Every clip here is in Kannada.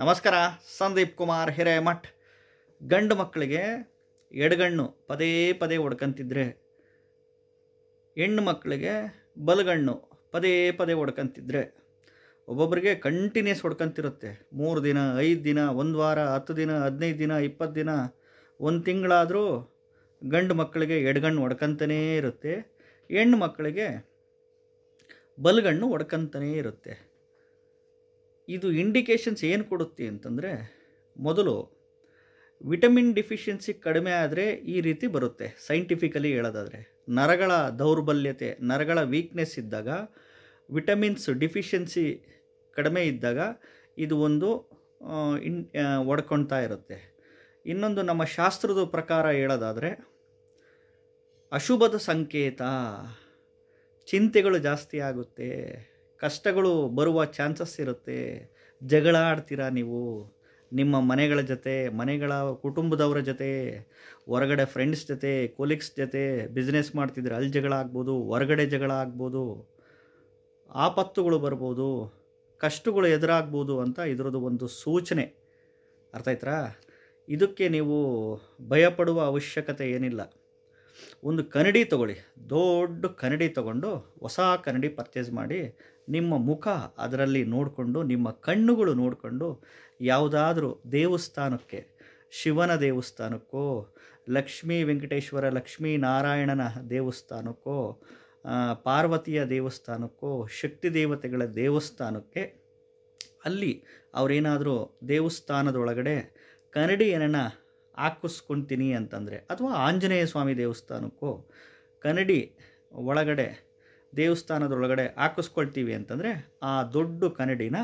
ನಮಸ್ಕಾರ ಸಂದೀಪ್ ಕುಮಾರ್ ಹಿರೇಮಠ್ ಗಂಡು ಮಕ್ಕಳಿಗೆ ಎಡಗಣ್ಣು ಪದೇ ಪದೇ ಹೊಡ್ಕಂತಿದ್ರೆ ಹೆಣ್ಣು ಮಕ್ಕಳಿಗೆ ಬಲಗಣ್ಣು ಪದೇ ಪದೇ ಹೊಡ್ಕಂತಿದ್ರೆ ಒಬ್ಬೊಬ್ಬರಿಗೆ ಕಂಟಿನ್ಯೂಸ್ ಹೊಡ್ಕೊಂತಿರುತ್ತೆ ಮೂರು ದಿನ ಐದು ದಿನ ಒಂದು ವಾರ ಹತ್ತು ದಿನ ಹದಿನೈದು ದಿನ ಇಪ್ಪತ್ತು ದಿನ ಒಂದು ತಿಂಗಳಾದರೂ ಗಂಡು ಮಕ್ಕಳಿಗೆ ಎಡಗಣ್ಣು ಹೊಡ್ಕಂತನೇ ಇರುತ್ತೆ ಹೆಣ್ಣು ಮಕ್ಕಳಿಗೆ ಬಲಗಣ್ಣು ಹೊಡ್ಕೊಂತನೇ ಇರುತ್ತೆ ಇದು ಇಂಡಿಕೇಶನ್ಸ್ ಏನು ಕೊಡುತ್ತೆ ಅಂತಂದರೆ ಮೊದಲು ವಿಟಮಿನ್ ಡಿಫಿಷಿಯನ್ಸಿ ಕಡಿಮೆ ಆದರೆ ಈ ರೀತಿ ಬರುತ್ತೆ ಸೈಂಟಿಫಿಕಲಿ ಹೇಳೋದಾದರೆ ನರಗಳ ದೌರ್ಬಲ್ಯತೆ ನರಗಳ ವೀಕ್ನೆಸ್ ಇದ್ದಾಗ ವಿಟಮಿನ್ಸ್ ಡಿಫಿಷಿಯನ್ಸಿ ಕಡಿಮೆ ಇದ್ದಾಗ ಇದು ಒಂದು ಇನ್ ಒಡ್ಕೊಳ್ತಾ ಇರುತ್ತೆ ಇನ್ನೊಂದು ನಮ್ಮ ಶಾಸ್ತ್ರದ ಪ್ರಕಾರ ಹೇಳೋದಾದರೆ ಅಶುಭದ ಸಂಕೇತ ಚಿಂತೆಗಳು ಜಾಸ್ತಿ ಆಗುತ್ತೆ ಕಷ್ಟಗಳು ಬರುವ ಚಾನ್ಸಸ್ ಇರುತ್ತೆ ಜಗಳ ಆಡ್ತೀರಾ ನೀವು ನಿಮ್ಮ ಮನೆಗಳ ಜೊತೆ ಮನೆಗಳ ಕುಟುಂಬದವರ ಜೊತೆ ಹೊರಗಡೆ ಫ್ರೆಂಡ್ಸ್ ಜೊತೆ ಕೊಲೀಗ್ಸ್ ಜೊತೆ ಬಿಸ್ನೆಸ್ ಮಾಡ್ತಿದ್ರೆ ಅಲ್ಲಿ ಜಗಳ ಆಗ್ಬೋದು ಹೊರಗಡೆ ಜಗಳ ಆಗ್ಬೋದು ಆಪತ್ತುಗಳು ಬರ್ಬೋದು ಕಷ್ಟಗಳು ಎದುರಾಗ್ಬೋದು ಅಂತ ಇದರದ್ದು ಒಂದು ಸೂಚನೆ ಅರ್ಥ ಆಯ್ತರಾ ಇದಕ್ಕೆ ನೀವು ಭಯಪಡುವ ಅವಶ್ಯಕತೆ ಏನಿಲ್ಲ ಒಂದು ಕನ್ನಡಿ ತಗೊಳ್ಳಿ ದೊಡ್ಡ ಕನ್ನಡಿ ತಗೊಂಡು ಹೊಸ ಕನ್ನಡಿ ಪರ್ಚೇಸ್ ಮಾಡಿ ನಿಮ್ಮ ಮುಖ ಅದರಲ್ಲಿ ನೋಡಿಕೊಂಡು ನಿಮ್ಮ ಕಣ್ಣುಗಳು ನೋಡಿಕೊಂಡು ಯಾವುದಾದ್ರೂ ದೇವಸ್ಥಾನಕ್ಕೆ ಶಿವನ ದೇವಸ್ಥಾನಕ್ಕೋ ಲಕ್ಷ್ಮೀ ವೆಂಕಟೇಶ್ವರ ಲಕ್ಷ್ಮೀ ನಾರಾಯಣನ ದೇವಸ್ಥಾನಕ್ಕೋ ಪಾರ್ವತಿಯ ದೇವಸ್ಥಾನಕ್ಕೋ ಶಕ್ತಿ ದೇವತೆಗಳ ದೇವಸ್ಥಾನಕ್ಕೆ ಅಲ್ಲಿ ಅವರೇನಾದರೂ ದೇವಸ್ಥಾನದೊಳಗಡೆ ಏನನ್ನ ಹಾಕಿಸ್ಕೊಳ್ತೀನಿ ಅಂತಂದರೆ ಅಥವಾ ಆಂಜನೇಯ ಸ್ವಾಮಿ ದೇವಸ್ಥಾನಕ್ಕೋ ಕನ್ನಡಿ ಒಳಗಡೆ ದೇವಸ್ಥಾನದೊಳಗಡೆ ಹಾಕಿಸ್ಕೊಳ್ತೀವಿ ಅಂತಂದರೆ ಆ ದೊಡ್ಡ ಕನ್ನಡಿನ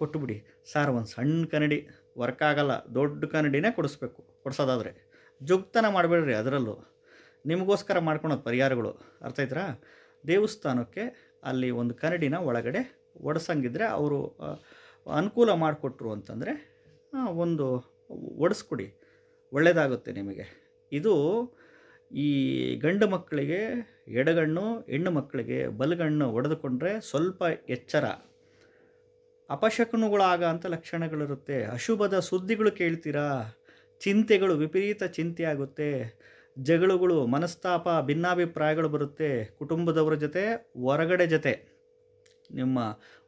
ಕೊಟ್ಟುಬಿಡಿ ಸಾರ್ ಒಂದು ಸಣ್ಣ ಕನ್ನಡಿ ವರ್ಕ್ ಆಗಲ್ಲ ದೊಡ್ಡ ಕನ್ನಡಿನೇ ಕೊಡಿಸ್ಬೇಕು ಕೊಡಿಸೋದಾದರೆ ಜುಗ್ತನ ಮಾಡಬೇಡ್ರಿ ಅದರಲ್ಲೂ ನಿಮಗೋಸ್ಕರ ಮಾಡ್ಕೊಳೋದು ಪರಿಹಾರಗಳು ಅರ್ಥ ಆಯ್ತರಾ ದೇವಸ್ಥಾನಕ್ಕೆ ಅಲ್ಲಿ ಒಂದು ಕನ್ನಡಿನ ಒಳಗಡೆ ಒಡಿಸಂಗಿದ್ರೆ ಅವರು ಅನುಕೂಲ ಮಾಡಿಕೊಟ್ರು ಅಂತಂದರೆ ಒಂದು ಒಡಿಸ್ಕೊಡಿ ಒಳ್ಳೆಯದಾಗುತ್ತೆ ನಿಮಗೆ ಇದು ಈ ಗಂಡು ಮಕ್ಕಳಿಗೆ ಎಡಗಣ್ಣು ಹೆಣ್ಣು ಮಕ್ಕಳಿಗೆ ಬಲಗಣ್ಣು ಒಡೆದುಕೊಂಡ್ರೆ ಸ್ವಲ್ಪ ಎಚ್ಚರ ಅಪಶಕುನುಗಳಾಗ ಅಂತ ಲಕ್ಷಣಗಳಿರುತ್ತೆ ಅಶುಭದ ಸುದ್ದಿಗಳು ಕೇಳ್ತೀರಾ ಚಿಂತೆಗಳು ವಿಪರೀತ ಚಿಂತೆ ಆಗುತ್ತೆ ಜಗಳುಗಳು ಮನಸ್ತಾಪ ಭಿನ್ನಾಭಿಪ್ರಾಯಗಳು ಬರುತ್ತೆ ಕುಟುಂಬದವರ ಜೊತೆ ಹೊರಗಡೆ ಜೊತೆ ನಿಮ್ಮ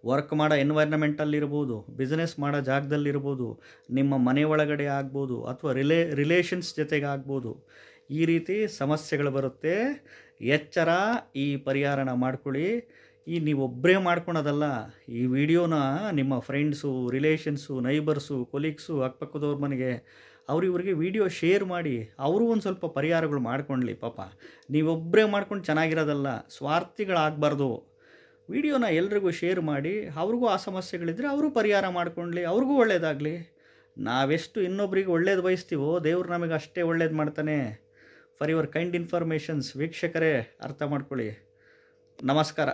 ವರ್ಕ್ ಮಾಡೋ ಎನ್ವೈರ್ನಮೆಂಟಲ್ಲಿರ್ಬೋದು ಬಿಸ್ನೆಸ್ ಮಾಡೋ ಜಾಗದಲ್ಲಿರ್ಬೋದು ನಿಮ್ಮ ಮನೆ ಒಳಗಡೆ ಆಗ್ಬೋದು ಅಥವಾ ರಿಲೇ ರಿಲೇಷನ್ಸ್ ಜೊತೆಗೆ ಈ ರೀತಿ ಸಮಸ್ಯೆಗಳು ಬರುತ್ತೆ ಎಚ್ಚರ ಈ ಪರಿಹಾರನ ಮಾಡ್ಕೊಳ್ಳಿ ಈ ನೀವೊಬ್ಬರೇ ಮಾಡ್ಕೊಳೋದಲ್ಲ ಈ ವಿಡಿಯೋನ ನಿಮ್ಮ ಫ್ರೆಂಡ್ಸು ರಿಲೇಷನ್ಸು ನೈಬರ್ಸು ಕೊಲೀಗ್ಸು ಅಕ್ಕಪಕ್ಕದವ್ರ ಮನೆಗೆ ಅವ್ರಿವ್ರಿಗೆ ವಿಡಿಯೋ ಶೇರ್ ಮಾಡಿ ಅವರು ಒಂದು ಸ್ವಲ್ಪ ಪರಿಹಾರಗಳು ಮಾಡ್ಕೊಳ್ಳಿ ಪಾಪ ನೀವೊಬ್ಬರೇ ಮಾಡ್ಕೊಂಡು ಚೆನ್ನಾಗಿರೋದಲ್ಲ ಸ್ವಾರ್ಥಿಗಳಾಗಬಾರ್ದು ವಿಡಿಯೋನ ಎಲ್ರಿಗೂ ಶೇರ್ ಮಾಡಿ ಅವ್ರಿಗೂ ಆ ಸಮಸ್ಯೆಗಳಿದ್ದರೆ ಅವರು ಪರಿಹಾರ ಮಾಡ್ಕೊಳ್ಳಿ ಅವ್ರಿಗೂ ಒಳ್ಳೆಯದಾಗಲಿ ನಾವೆಷ್ಟು ಇನ್ನೊಬ್ರಿಗೆ ಒಳ್ಳೇದು ಬಯಸ್ತೀವೋ ದೇವ್ರು ನಮಗೆ ಅಷ್ಟೇ ಒಳ್ಳೇದು ಮಾಡ್ತಾನೆ ಫಾರ್ ಯುವರ್ ಕೈಂಡ್ ಇನ್ಫಾರ್ಮೇಷನ್ಸ್ ವೀಕ್ಷಕರೇ ಅರ್ಥ ಮಾಡ್ಕೊಳ್ಳಿ ನಮಸ್ಕಾರ